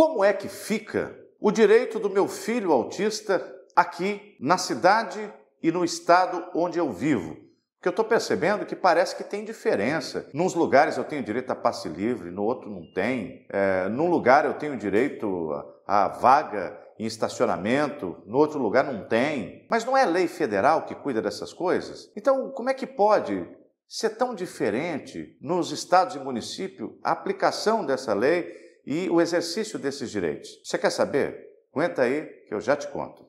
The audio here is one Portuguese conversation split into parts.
Como é que fica o direito do meu filho autista aqui na cidade e no estado onde eu vivo? Porque eu estou percebendo que parece que tem diferença. Nos lugares eu tenho direito a passe livre, no outro não tem. É, num lugar eu tenho direito a, a vaga em estacionamento, no outro lugar não tem. Mas não é lei federal que cuida dessas coisas? Então, como é que pode ser tão diferente nos estados e municípios a aplicação dessa lei e o exercício desses direitos. Você quer saber? Aguenta aí que eu já te conto.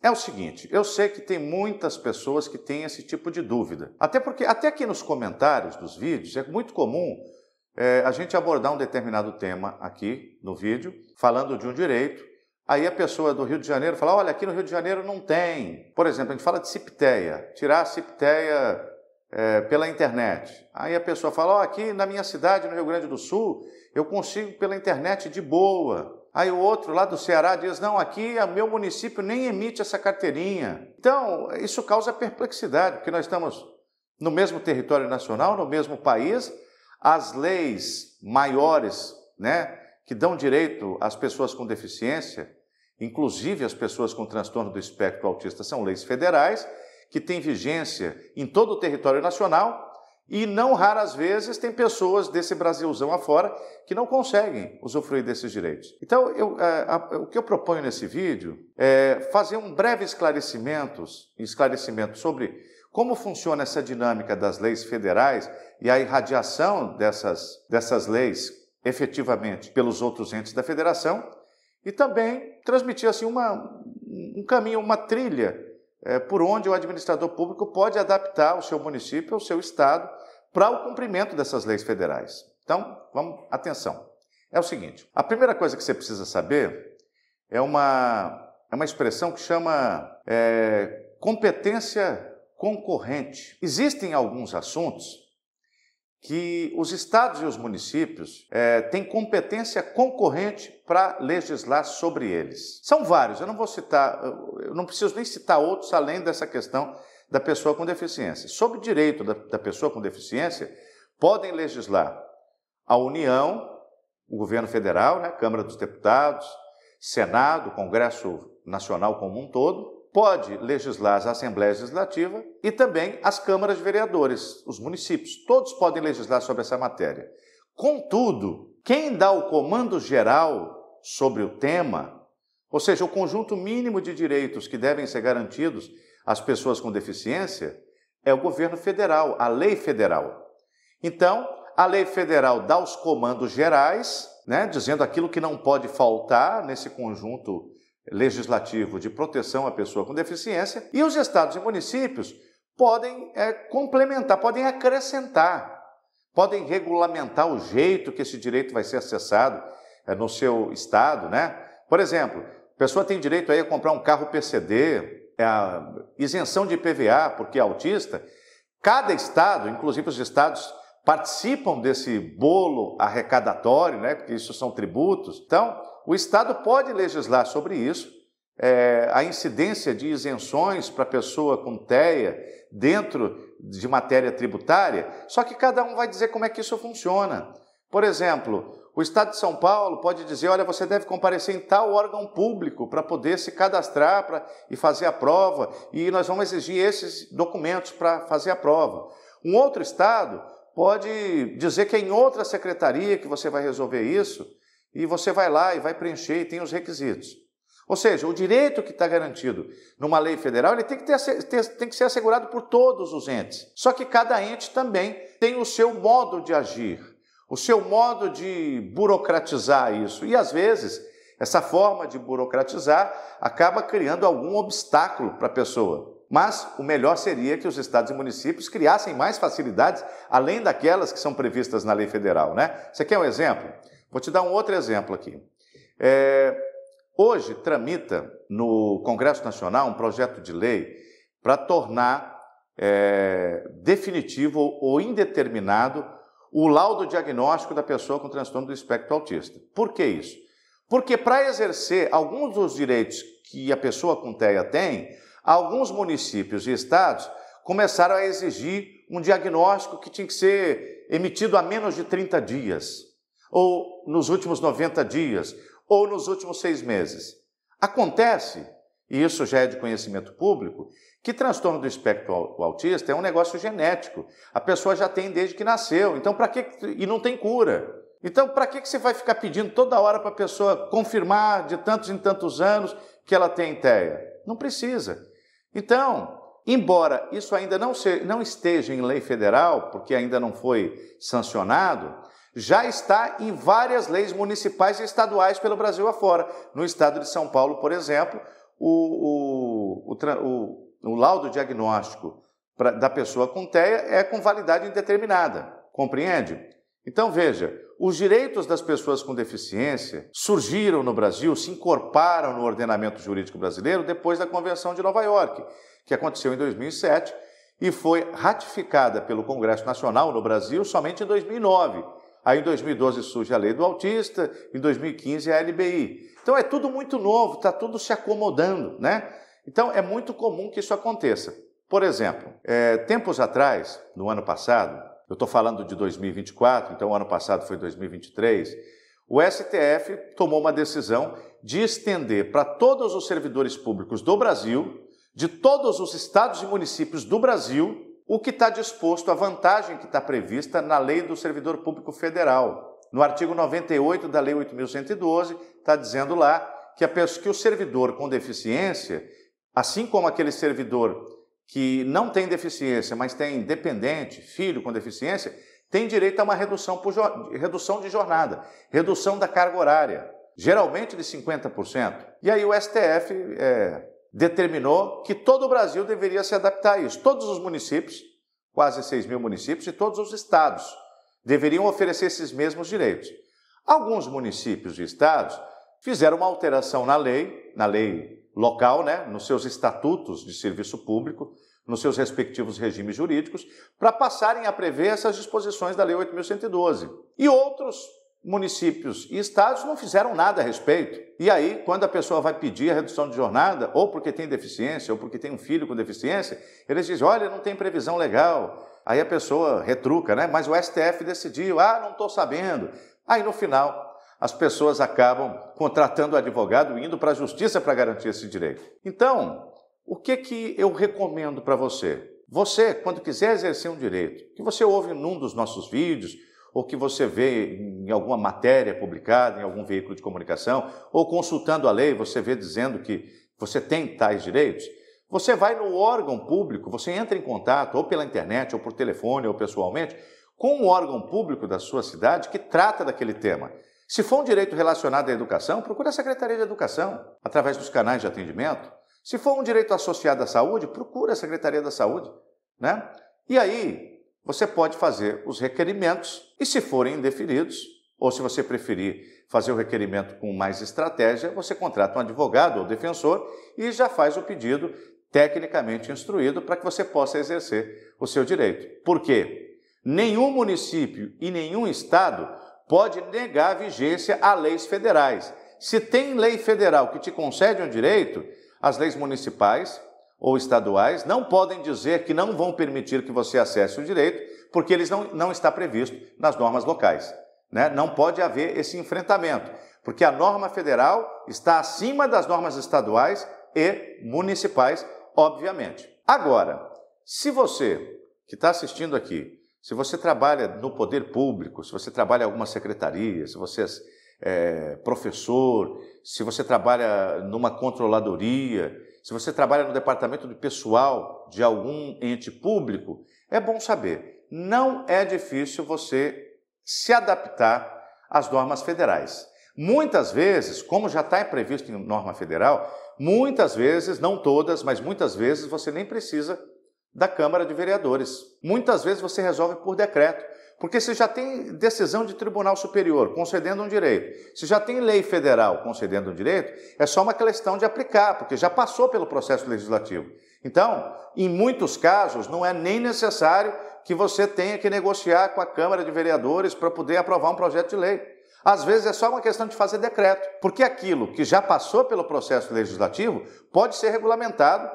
É o seguinte, eu sei que tem muitas pessoas que têm esse tipo de dúvida. Até porque, até aqui nos comentários dos vídeos, é muito comum é, a gente abordar um determinado tema aqui no vídeo, falando de um direito, Aí a pessoa do Rio de Janeiro fala: olha, aqui no Rio de Janeiro não tem. Por exemplo, a gente fala de cipteia, tirar a cipteia é, pela internet. Aí a pessoa fala: oh, aqui na minha cidade, no Rio Grande do Sul, eu consigo pela internet de boa. Aí o outro lá do Ceará diz: não, aqui o é meu município nem emite essa carteirinha. Então, isso causa perplexidade, porque nós estamos no mesmo território nacional, no mesmo país, as leis maiores, né? Que dão direito às pessoas com deficiência, Inclusive, as pessoas com transtorno do espectro autista são leis federais que têm vigência em todo o território nacional e não raras vezes tem pessoas desse Brasilzão afora que não conseguem usufruir desses direitos. Então, eu, é, a, o que eu proponho nesse vídeo é fazer um breve esclarecimento, esclarecimento sobre como funciona essa dinâmica das leis federais e a irradiação dessas, dessas leis efetivamente pelos outros entes da federação e também transmitir assim, uma, um caminho, uma trilha é, por onde o administrador público pode adaptar o seu município, o seu estado, para o cumprimento dessas leis federais. Então, vamos, atenção. É o seguinte: a primeira coisa que você precisa saber é uma, é uma expressão que chama é, competência concorrente. Existem alguns assuntos que os estados e os municípios é, têm competência concorrente para legislar sobre eles. São vários, eu não vou citar, eu não preciso nem citar outros além dessa questão da pessoa com deficiência. Sobre direito da, da pessoa com deficiência, podem legislar a União, o governo federal, né, Câmara dos Deputados, Senado, Congresso Nacional como um todo, pode legislar as assembleias legislativas e também as câmaras de vereadores, os municípios. Todos podem legislar sobre essa matéria. Contudo, quem dá o comando geral sobre o tema, ou seja, o conjunto mínimo de direitos que devem ser garantidos às pessoas com deficiência, é o governo federal, a lei federal. Então, a lei federal dá os comandos gerais, né, dizendo aquilo que não pode faltar nesse conjunto legislativo de proteção à pessoa com deficiência, e os estados e municípios podem é, complementar, podem acrescentar, podem regulamentar o jeito que esse direito vai ser acessado é, no seu estado, né? Por exemplo, a pessoa tem direito aí a comprar um carro PCD, é isenção de PVA porque é autista. Cada estado, inclusive os estados participam desse bolo arrecadatório, né? Porque isso são tributos. Então, o Estado pode legislar sobre isso, é, a incidência de isenções para pessoa com TEA dentro de matéria tributária, só que cada um vai dizer como é que isso funciona. Por exemplo, o Estado de São Paulo pode dizer: olha, você deve comparecer em tal órgão público para poder se cadastrar pra, e fazer a prova, e nós vamos exigir esses documentos para fazer a prova. Um outro Estado pode dizer que é em outra secretaria que você vai resolver isso e você vai lá e vai preencher e tem os requisitos. Ou seja, o direito que está garantido numa lei federal ele tem que, ter, tem que ser assegurado por todos os entes. Só que cada ente também tem o seu modo de agir, o seu modo de burocratizar isso. E às vezes, essa forma de burocratizar acaba criando algum obstáculo para a pessoa. Mas o melhor seria que os estados e municípios criassem mais facilidades além daquelas que são previstas na lei federal, né? Você quer um exemplo? Vou te dar um outro exemplo aqui. É, hoje tramita no Congresso Nacional um projeto de lei para tornar é, definitivo ou indeterminado o laudo diagnóstico da pessoa com transtorno do espectro autista. Por que isso? Porque para exercer alguns dos direitos que a pessoa com TEA tem, alguns municípios e estados começaram a exigir um diagnóstico que tinha que ser emitido a menos de 30 dias ou nos últimos 90 dias, ou nos últimos seis meses. Acontece, e isso já é de conhecimento público, que transtorno do espectro autista é um negócio genético. A pessoa já tem desde que nasceu, então para que e não tem cura. Então, para que, você vai ficar pedindo toda hora para a pessoa confirmar de tantos em tantos anos que ela tem TEA? Não precisa. Então, embora isso ainda não, não esteja em lei federal, porque ainda não foi sancionado, já está em várias leis municipais e estaduais pelo Brasil afora. No estado de São Paulo, por exemplo, o, o, o, o laudo diagnóstico pra, da pessoa com TEA é com validade indeterminada, compreende? Então veja, os direitos das pessoas com deficiência surgiram no Brasil, se incorporaram no ordenamento jurídico brasileiro depois da Convenção de Nova York, que aconteceu em 2007 e foi ratificada pelo Congresso Nacional no Brasil somente em 2009 Aí em 2012 surge a lei do autista, em 2015 a LBI. Então é tudo muito novo, está tudo se acomodando, né? Então é muito comum que isso aconteça. Por exemplo, é, tempos atrás, no ano passado, eu estou falando de 2024, então o ano passado foi 2023, o STF tomou uma decisão de estender para todos os servidores públicos do Brasil, de todos os estados e municípios do Brasil, o que está disposto, a vantagem que está prevista na Lei do Servidor Público Federal. No artigo 98 da Lei 8.112, está dizendo lá que, a pessoa, que o servidor com deficiência, assim como aquele servidor que não tem deficiência, mas tem dependente, filho com deficiência, tem direito a uma redução, por, redução de jornada, redução da carga horária, geralmente de 50%. E aí o STF é, determinou que todo o Brasil deveria se adaptar a isso. Todos os municípios, quase 6 mil municípios, e todos os estados deveriam oferecer esses mesmos direitos. Alguns municípios e estados fizeram uma alteração na lei, na lei local, né, nos seus estatutos de serviço público, nos seus respectivos regimes jurídicos, para passarem a prever essas disposições da Lei 8.112. E outros municípios e estados não fizeram nada a respeito. E aí, quando a pessoa vai pedir a redução de jornada, ou porque tem deficiência, ou porque tem um filho com deficiência, eles dizem: olha, não tem previsão legal. Aí a pessoa retruca, né? Mas o STF decidiu, ah, não estou sabendo. Aí no final, as pessoas acabam contratando o advogado e indo para a justiça para garantir esse direito. Então, o que, que eu recomendo para você? Você, quando quiser exercer um direito, que você ouve num dos nossos vídeos, ou que você vê em alguma matéria publicada, em algum veículo de comunicação, ou consultando a lei, você vê dizendo que você tem tais direitos, você vai no órgão público, você entra em contato, ou pela internet, ou por telefone, ou pessoalmente, com o órgão público da sua cidade que trata daquele tema. Se for um direito relacionado à educação, procura a Secretaria de Educação, através dos canais de atendimento. Se for um direito associado à saúde, procura a Secretaria da Saúde. Né? E aí, você pode fazer os requerimentos e, se forem indeferidos, ou se você preferir fazer o requerimento com mais estratégia, você contrata um advogado ou defensor e já faz o pedido tecnicamente instruído para que você possa exercer o seu direito. Por quê? Nenhum município e nenhum estado pode negar vigência a leis federais. Se tem lei federal que te concede um direito, as leis municipais ou estaduais não podem dizer que não vão permitir que você acesse o direito, porque eles não, não está previsto nas normas locais. Né? Não pode haver esse enfrentamento, porque a norma federal está acima das normas estaduais e municipais, obviamente. Agora, se você que está assistindo aqui, se você trabalha no poder público, se você trabalha em alguma secretaria, se você é professor, se você trabalha numa controladoria, se você trabalha no departamento de pessoal de algum ente público, é bom saber, não é difícil você se adaptar às normas federais. Muitas vezes, como já está previsto em norma federal, muitas vezes, não todas, mas muitas vezes você nem precisa da Câmara de Vereadores. Muitas vezes você resolve por decreto. Porque se já tem decisão de tribunal superior concedendo um direito, se já tem lei federal concedendo um direito, é só uma questão de aplicar, porque já passou pelo processo legislativo. Então, em muitos casos, não é nem necessário que você tenha que negociar com a Câmara de Vereadores para poder aprovar um projeto de lei. Às vezes é só uma questão de fazer decreto, porque aquilo que já passou pelo processo legislativo pode ser regulamentado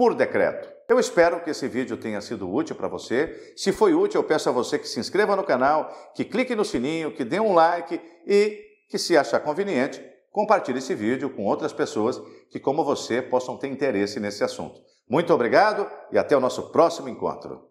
por decreto. Eu espero que esse vídeo tenha sido útil para você. Se foi útil, eu peço a você que se inscreva no canal, que clique no sininho, que dê um like e que, se achar conveniente, compartilhe esse vídeo com outras pessoas que, como você, possam ter interesse nesse assunto. Muito obrigado e até o nosso próximo encontro.